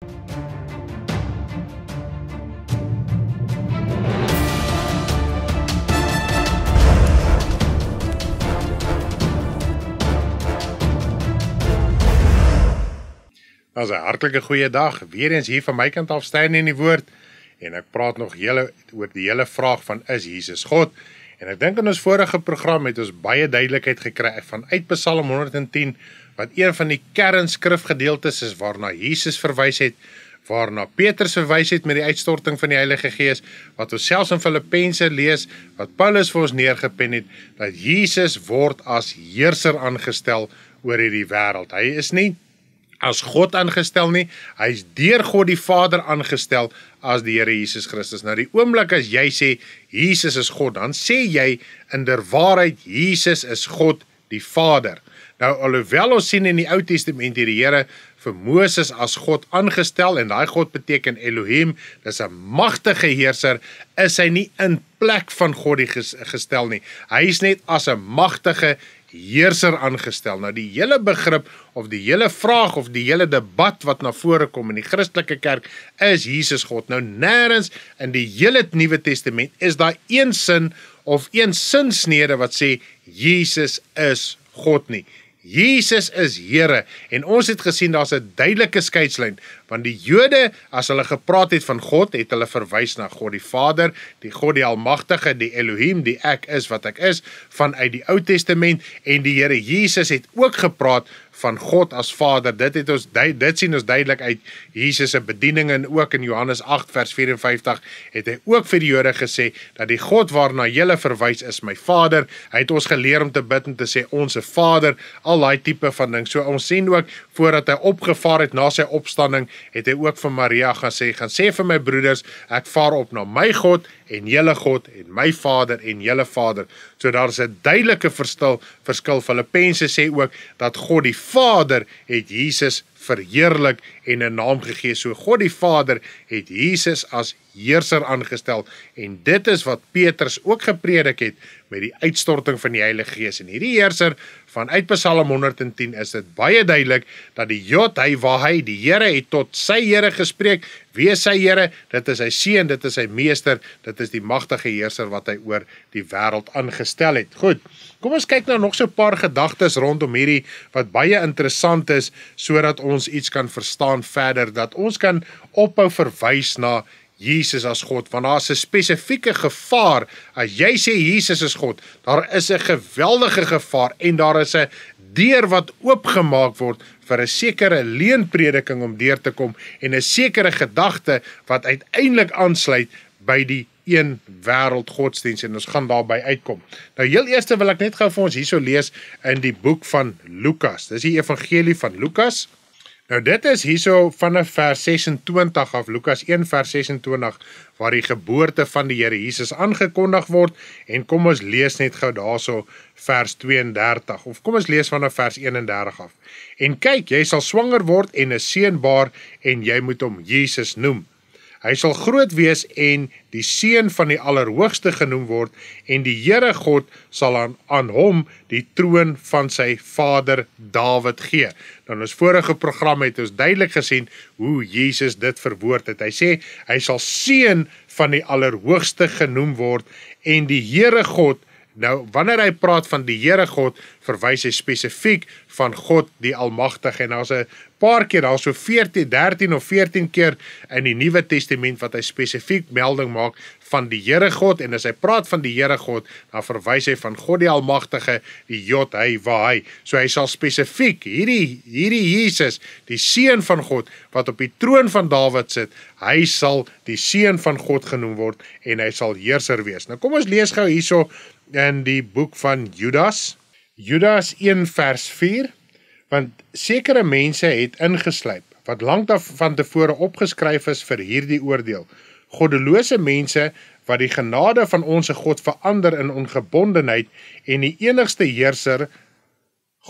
As 'n hartlike goeiedag. Weer eens hier van my kant af staan in die woord en ek praat nog hele oor die hele vraag van is Jesus God? En ek dink in ons vorige program het ons baie duidelikheid gekry van uit Psalm 110 wat een van die kernskrifgedeeltes is waarna Jesus verwys het, waarna Petrus verwys het met die uitstorting van die Heilige Gees, wat ons selfs in Filippense lees, wat Paulus vir ons neergepen het dat Jesus word as heerser aangestel oor hierdie wêreld. Hy is nie as God aangestel nie, hy is deur God die Vader aangestel as die Here Jesus Christus. Nou die oomblik as jy sê Jesus is God, dan sê jy inderwaarheid Jesus is God die Vader. Nou alhoewel ons sien in die Ou Testament hierdie Here vir Moses as God aangestel en daai God beteken Elohim, dis 'n magtige heerser, is hy nie in plek van God die ges, gestel nie. Hy is net as 'n magtige heerser aangestel. Nou die hele begrip of die hele vraag of die hele debat wat na vore kom in die Christelike kerk is Jesus God. Nou nêrens in die hele Nuwe Testament is daar een sin of een sinsnede wat sê Jesus is God nie. Jesus is Here en ons het gesien daar's 'n duidelike skeidslyn want die Jode as hulle gepraat het van God het hulle verwys na God die Vader, die God die Almagtige, die Elohim, die ek is wat ek is vanuit die Ou Testament en die Here Jesus het ook gepraat van God as Vader. Dit het ons dit sien ons duidelik uit Jesus se bediening en ook in Johannes 8 vers 54 het hy ook vir die Jode gesê dat die God waarna julle verwys is my Vader. Hy het ons geleer om te bid en te sê onsse Vader, al daai tipe van ding. So ons sien ook voordat hy opgevaar het na sy opstanding het hy ook vir Maria gaan sê, gaan sê vir my broeders, ek vaar op na my God en julle God en my Vader en julle Vader. So daar's 'n duidelike verskil. Filippense sê ook dat God die Vader het Jesus verheerlik en 'n naam gegee. So God die Vader het Jesus as heerser aangestel en dit is wat Petrus ook gepredik het met die uitstorting van die Heilige Gees. En hierdie heerser van uit Psalm 110 is dit baie duidelik dat die Jod hy waar hy die Here het tot sy Here gespreek Wie is hy Here? Dit is hy seun, dit is hy meester, dit is die magtige heerser wat hy oor die wêreld aangestel het. Goed. Kom ons kyk nou nog so 'n paar gedagtes rondom hierdie wat baie interessant is sodat ons iets kan verstaan verder dat ons kan ophou verwys na Jesus as God want daar's 'n spesifieke gevaar as jy sê Jesus is God daar is 'n geweldige gevaar en daar is 'n deur wat oopgemaak word vir 'n sekere leenprediking om deur te kom en 'n sekere gedagte wat uiteindelik aansluit by die een wêreld godsdiens en ons gaan daarby uitkom. Nou heel eers wil ek net gou vir ons hierso lees in die boek van Lukas. Dis die evangelie van Lukas. Vers Nou dit is hierso vanaf vers 26 af Lukas 1 vers 26 waar die geboorte van die Here Jesus aangekondig word en kom ons lees net gou daarso vers 32 of kom ons lees vanaf vers 31 af. En kyk, jy sal swanger word en 'n seun baar en jy moet hom Jesus noem. Hy sal groot wees en die seun van die Allerhoogste genoem word en die Here God sal aan aan hom die troon van sy vader Dawid gee. Nou in ons vorige program het ons duidelik gesien hoe Jesus dit verwoord het. Hy sê hy sal seun van die Allerhoogste genoem word en die Here God Nou wanneer hy praat van die Here God, verwys hy spesifiek van God die Almagtige en daar's 'n paar keer daar so 14, 13 of 14 keer in die Nuwe Testament wat hy spesifiek melding maak van die Here God en as hy praat van die Here God, dan verwys hy van God die Almagtige, die Jod, hy waar hy. So hy sal spesifiek hierdie hierdie Jesus, die seun van God wat op die troon van Dawid sit, hy sal die seun van God genoem word en hy sal heerser wees. Nou kom ons lees gou hierso in die boek van Judas. Judas 1 Judas 1 vers 4 want sekere mense het ingeslyp wat lank van tevore opgeskryf is vir hierdie oordeel. Goddelose mense wat die genade van ons God verander in ongebondenheid en die enigste heerser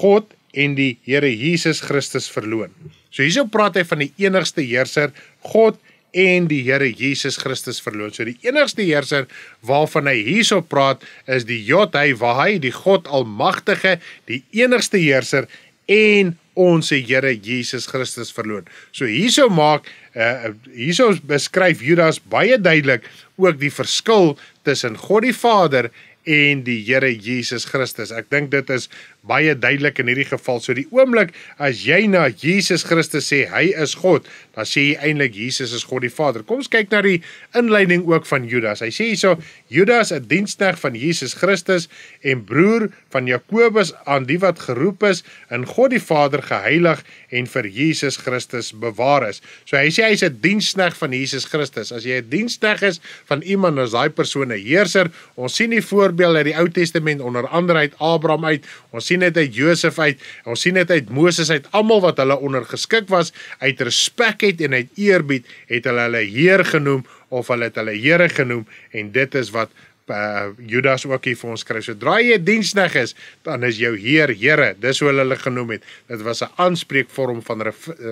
God en die Here Jesus Christus verloon. So hierso praat hy van die enigste heerser God en die Here Jesus Christus verloos. So die enigste heerser waarvan hy hierso praat is die Jehovah, die God Almagtige, die enigste heerser en ons Here Jesus Christus verloon. So hierso maak uh, hierso beskryf Judas baie duidelik ook die verskil tussen God die Vader en die Here Jesus Christus. Ek dink dit is baie duidelik in hierdie geval. So die oomblik as jy na Jesus Christus sê hy is God, dan sê hy eintlik Jesus is God die Vader. Kom ons kyk na die inleiding ook van Judas. Hy sê hierso Judas, 'n diensknegt van Jesus Christus en broer van Jakobus aan die wat geroep is in God die Vader geheilig en vir Jesus Christus bewaar is. So hy sê hy's 'n diensknegt van Jesus Christus. As jy 'n diensknegt is van iemand, is daai persoon 'n heerser. Ons sien die voorbeeld uit die Ou Testament onder andere uit Abraham uit. Ons sien dit uit Josef uit. Ons sien dit uit Moses uit. Almal wat hulle onder geskik was uit respek respek en uit eerbied het hulle hulle Heer genoem of hulle het hulle Here genoem en dit is wat uh, Judas ook hier vir ons skryf. Sodra jy diensnig is, dan is jou Heer Here. Dis hoe hulle hulle genoem het. Dit was 'n aanspreekvorm van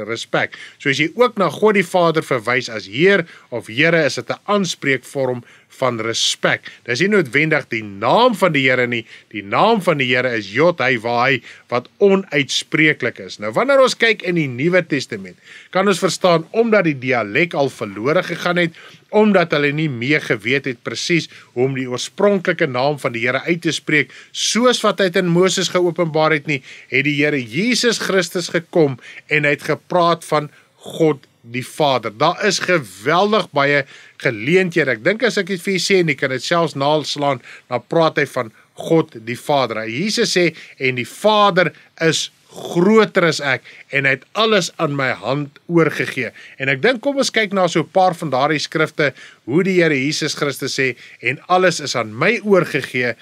respek. So as jy ook na God die Vader verwys as Heer of Here, is dit 'n aanspreekvorm van respek. Dis nie noodwendig die naam van die Here nie. Die naam van die Here is Jehovah wat onuitspreeklik is. Nou wanneer ons kyk in die Nuwe Testament, kan ons verstaan omdat die dialek al verlore gegaan het omdat hulle nie meer geweet het presies hoe om die oorspronklike naam van die Here uit te spreek soos wat hy aan Moses geopenbaar het nie, het die Here Jesus Christus gekom en hy het gepraat van God die Vader. Daar is geweldig baie geleenthede. Ek dink as ek dit vir u sê en ek kan dit selfs naalslaan, dan praat hy van God die Vader. Hy Jesus sê en die Vader is groter as ek en hy het alles aan my hand oorgegee. En ek dink kom ons kyk na so 'n paar van daardie skrifte hoe die Here Jesus Christus sê en alles is aan my oorgegee.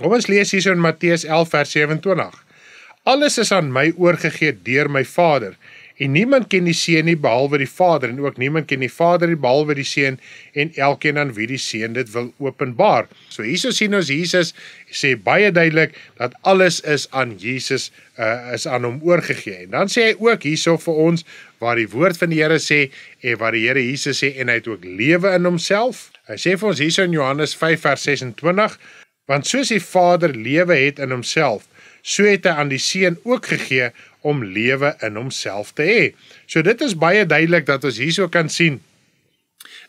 Kom ons lees hierso in Matteus 11 vers 27. Alles is aan my oorgegee deur my Vader En niemand ken die seun nie behalwe die Vader en ook niemand ken die Vader nie behalwe die seun en elkeen aan wie die seun dit wil openbaar. So hierso sien ons Jesus sê baie duidelik dat alles is aan Jesus uh, is aan hom oorgegee. En dan sê hy ook hierso vir ons waar die woord van die Here sê en wat die Here Jesus sê en hy het ook lewe in homself. Hy sê vir ons hierso in Johannes 5 vers 26 want soos die Vader lewe het in homself, so het hy aan die seun ook gegee om lewe in homself te hê. So dit is baie duidelik dat ons hierso kan sien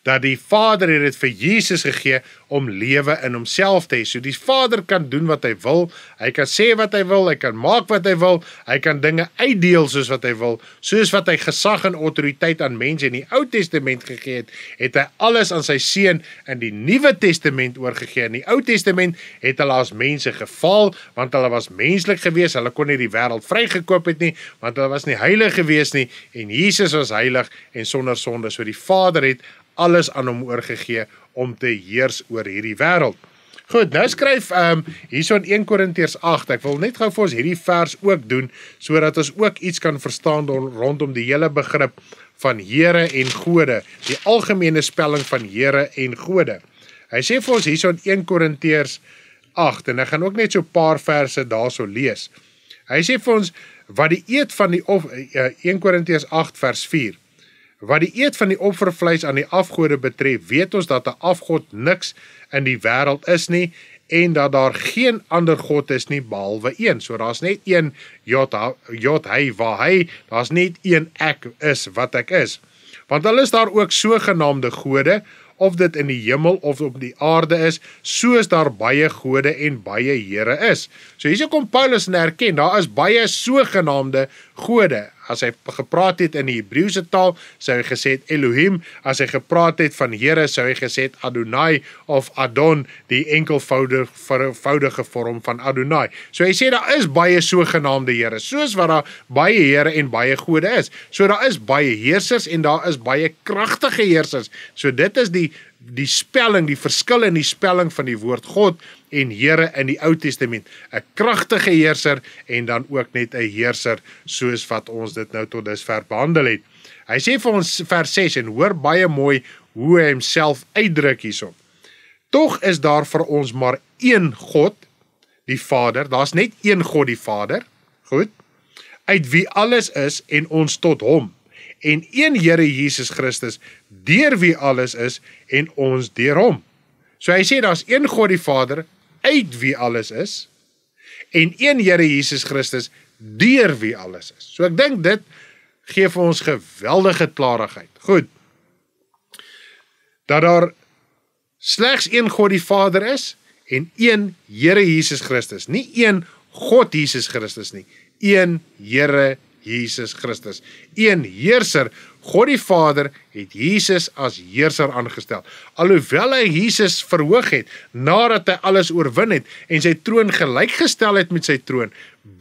dat die Vader dit vir Jesus gegee om lewe in homself te hê. So die Vader kan doen wat hy wil. Hy kan sê wat hy wil, hy kan maak wat hy wil, hy kan dinge uitdeel soos wat hy wil. Soos wat hy gesag en autoriteit aan mense in die Ou Testament gegee het, het hy alles aan sy seun in die Nuwe Testament oorgegee. In die Ou Testament het hulle as mense gefaal want hulle was menslik gewees, hulle kon nie die wêreld vrygekoop het nie want hulle was nie heilig gewees nie en Jesus was heilig en sonder sonde. So die Vader het alles aan hom oorgegee om te heers oor oor hierdie wêreld. Goed, nou skryf ehm um, hierso in 1 Korintiërs 8. Ek wil net gou vir ons hierdie vers ook doen sodat ons ook iets kan verstaan rondom die hele begrip van Here en Gode, die algemene spelling van Here en Gode. Hy sê vir ons hierso in 1 Korintiërs 8 en ek gaan ook net so 'n paar verse daarso lees. Hy sê vir ons wat die eed van die of 1 eh, eh, Korintiërs 8 vers 4 Wat die eet van die offervleis aan die afgode betref, weet ons dat 'n afgod niks in die wêreld is nie en dat daar geen ander god is nie behalwe een. So daar's net een Jod Hy wa Hy, daar's net een ek is wat ek is. Want hulle is daar ook sogenaamde gode of dit in die hemel of op die aarde is, soos daar baie gode en baie here is. So hierse kom Paulus en erken, daar is baie sogenaamde gode as hy gepraat het in die Hebreëse taal, sou hy gesê het Elohim, as hy gepraat het van Here, sou hy gesê het Adonai of Adon, die enkelvoudige vorm van Adonai. So hy sê daar is baie sogenaamde Here, soos wat daar baie Here en baie gode is. So daar is baie heersers en daar is baie kragtige heersers. So dit is die die spelling, die verskil in die spelling van die woord God en Here in die Ou Testament, 'n kragtige heerser en dan ook net 'n heerser soos wat ons dit nou tot dusver behandel het. Hy sê vir ons vers 6 en hoor baie mooi hoe hy homself uitdruk hierop. Tog is daar vir ons maar een God, die Vader. Daar's net een God die Vader. Goed. Uit wie alles is en ons tot hom en een Here Jesus Christus deur wie alles is en ons deur hom. So hy sê daar's een God die Vader uit wie alles is en een Here Jesus Christus deur wie alles is. So ek dink dit gee vir ons geweldige klarigheid. Goed. Dat daar slegs een God die Vader is en een Here Jesus Christus, nie een God Jesus Christus nie. Een Here Jesus Christus. Een heerser, God die Vader het Jesus as heerser aangestel. Alhoewel hy Jesus verhoog het nadat hy alles oorwin het en sy troon gelykgestel het met sy troon,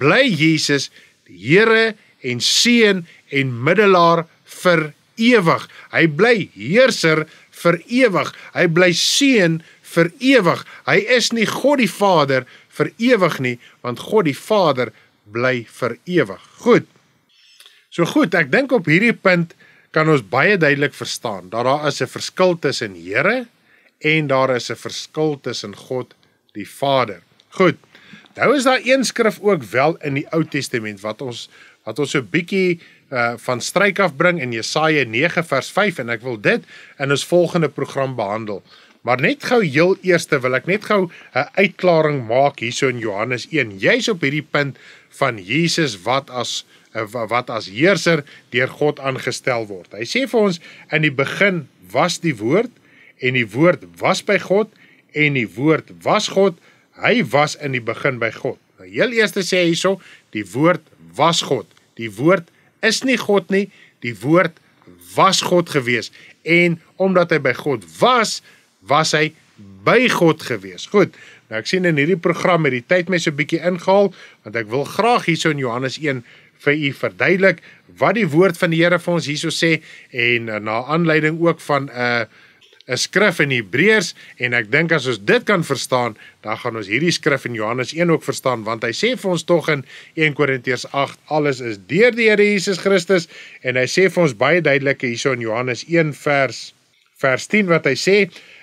bly Jesus die Here en seun en middelaar vir ewig. Hy bly heerser vir ewig. Hy bly seun vir ewig. Hy is nie God die Vader vir ewig nie, want God die Vader bly vir ewig. Goed. So goed, ek dink op hierdie punt kan ons baie duidelik verstaan dat daar is 'n verskil tussen Here en daar is 'n verskil tussen God die Vader. Goed. Nou is daar een skrif ook wel in die Ou Testament wat ons wat ons so bietjie uh, van stryk af bring in Jesaja 9 vers 5 en ek wil dit in ons volgende program behandel. Maar net gou heel eerste wil ek net gou 'n uitklaring maak hierso in Johannes 1. Jy's op hierdie punt van Jesus wat as Eh, wat as heerser deur God aangestel word. Hy sê vir ons in die begin was die woord en die woord was by God en die woord was God. Hy was in die begin by God. Nou heel eerste sê hy hierso die woord was God. Die woord is nie God nie, die woord was God gewees en omdat hy by God was, was hy by God gewees. Goed. Nou ek sien in hierdie program het die tyd my so 'n bietjie ingehaal want ek wil graag hierso in Johannes 1 vir u verduidelik wat die woord van die Here vir ons hierso sê en eh, na aanleiding ook van 'n uh, eh, 'n skrif in Hebreërs en ek dink as ons dit kan verstaan, dan gaan ons hierdie skrif in Johannes 1 ook verstaan want hy sê vir ons tog in 1 Korintiërs 8 alles is deur die Here Jesus Christus en hy sê vir ons baie duidelik hierso in Johannes 1 vers vers 10 wat hy sê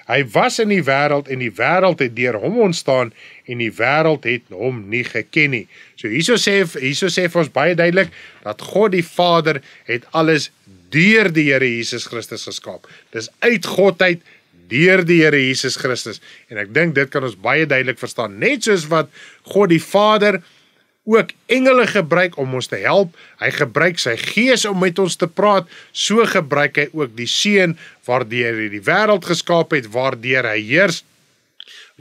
Hy was in die wêreld en die wêreld het deur hom ontstaan en die wêreld het hom nie geken nie. So hieso sê hieso sê vir ons baie duidelik dat God die Vader het alles deur die Here Jesus Christus geskaap. Dis uit God uit deur die Here Jesus Christus en ek dink dit kan ons baie duidelik verstaan net soos wat God die Vader ook engele gebruik om ons te help. Hy gebruik sy gees om met ons te praat. So gebruik hy ook die seun waardeur hy die wêreld geskaap het, waardeur hy heers,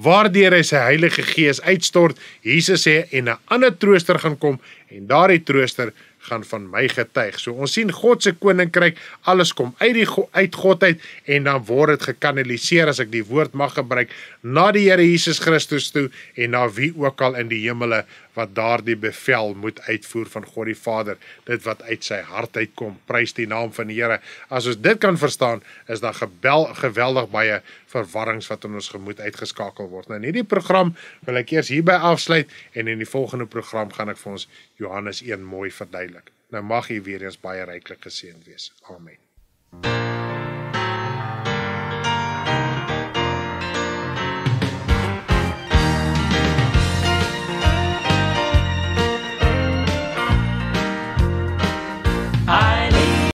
waardeur hy sy Heilige Gees uitstort. Jesus sê en 'n ander trooster gaan kom en daardie trooster gaan van my getuig. So ons sien God se koninkryk, alles kom uit die uit God uit en dan word dit gekanaliseer as ek die woord mag gebruik na die Here Jesus Christus toe en na wie ook al in die hemele wat daardie bevel moet uitvoer van God die Vader, dit wat uit sy hart uitkom. Prys die naam van die Here. As ons dit kan verstaan, is daar gebel geweldig baie verwarrings wat in ons gemoed uitgeskakel word. Nou in hierdie program wil ek eers hierby afsluit en in die volgende program gaan ek vir ons Johannes 1 mooi verduidelik. Nou mag u weer eens baie ryklik geseën wees. Amen. Mm -hmm.